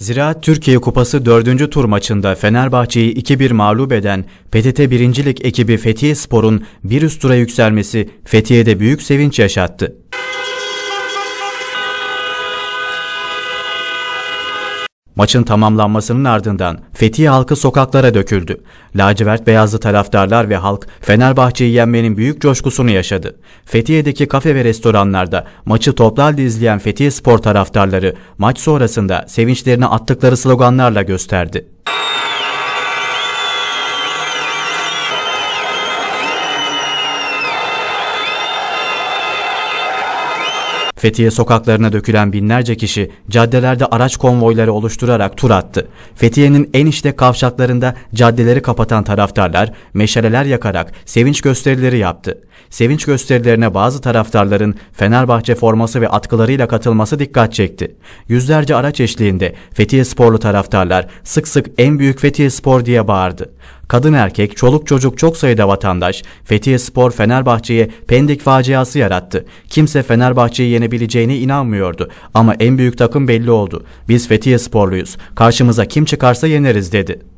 Ziraat Türkiye Kupası 4. tur maçında Fenerbahçe'yi 2-1 mağlup eden PTT 1. Lig ekibi Fethiye Spor'un bir üst tura yükselmesi Fethiye'de büyük sevinç yaşattı. Maçın tamamlanmasının ardından Fethiye halkı sokaklara döküldü. Lacivert beyazlı taraftarlar ve halk Fenerbahçe'yi yenmenin büyük coşkusunu yaşadı. Fethiye'deki kafe ve restoranlarda maçı toplu izleyen Fethiye spor taraftarları maç sonrasında sevinçlerini attıkları sloganlarla gösterdi. Fethiye sokaklarına dökülen binlerce kişi caddelerde araç konvoyları oluşturarak tur attı. Fethiye'nin en işte kavşaklarında caddeleri kapatan taraftarlar meşaleler yakarak sevinç gösterileri yaptı sevinç gösterilerine bazı taraftarların Fenerbahçe forması ve atkılarıyla katılması dikkat çekti. Yüzlerce araç eşliğinde Fethiye Sporlu taraftarlar sık sık en büyük Fethiye Spor diye bağırdı. Kadın erkek, çoluk çocuk çok sayıda vatandaş Fethiye Spor Fenerbahçe'ye Pendik faciası yarattı. Kimse Fenerbahçe'yi yenebileceğine inanmıyordu ama en büyük takım belli oldu. Biz Fethiye Sporluyuz. Karşımıza kim çıkarsa yeneriz dedi.